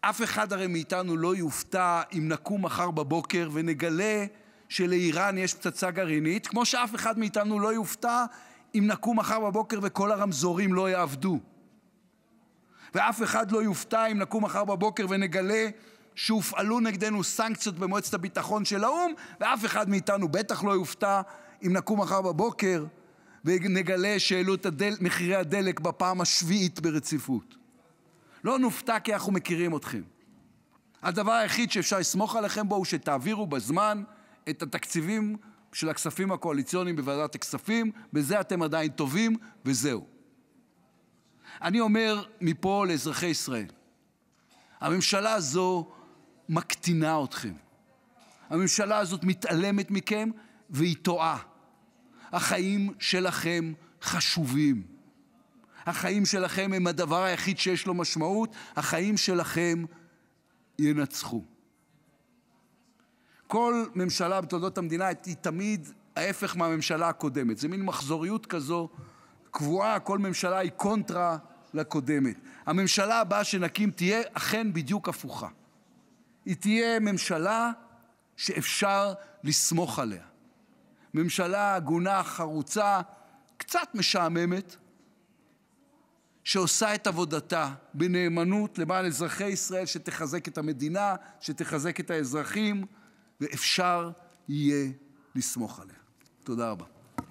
אף אחד הרי מאיתנו לא יופתע אם נקום מחר בבוקר ונגלה שלאיראן יש פצצה גרעינית כמו שאף אחד מאיתנו לא יופתע אם נקום מחר בבוקר וכל הרמזורים לא יעבדו. ואף אחד לא יופתע אם נקום מחר בבוקר ונגלה שהופעלו נגדנו סנקציות במועצת הביטחון של האו"ם, ואף אחד מאיתנו בטח לא יופתע אם נקום מחר בבוקר ונגלה שהעלו את הדל... מחירי הדלק בפעם השביעית ברציפות. לא נופתע כי אנחנו מכירים אתכם. הדבר היחיד שאפשר לסמוך עליכם בו הוא שתעבירו בזמן את התקציבים של הכספים הקואליציוניים בוועדת הכספים, בזה אתם עדיין טובים, וזהו. אני אומר מפה לאזרחי ישראל, הממשלה הזו מקטינה אתכם. הממשלה הזאת מתעלמת מכם והיא טועה. החיים שלכם חשובים. החיים שלכם הם הדבר היחיד שיש לו משמעות, החיים שלכם ינצחו. כל ממשלה בתולדות המדינה היא תמיד ההפך מהממשלה הקודמת. זה מין מחזוריות כזו קבועה, כל ממשלה היא קונטרה לקודמת. הממשלה הבאה שנקים תהיה אכן בדיוק הפוכה. היא תהיה ממשלה שאפשר לסמוך עליה. ממשלה הגונה, חרוצה, קצת משעממת, שעושה את עבודתה בנאמנות למען אזרחי ישראל שתחזק את המדינה שתחזק את האזרחים ואפשר יהיה לסמוך עליה. תודה רבה.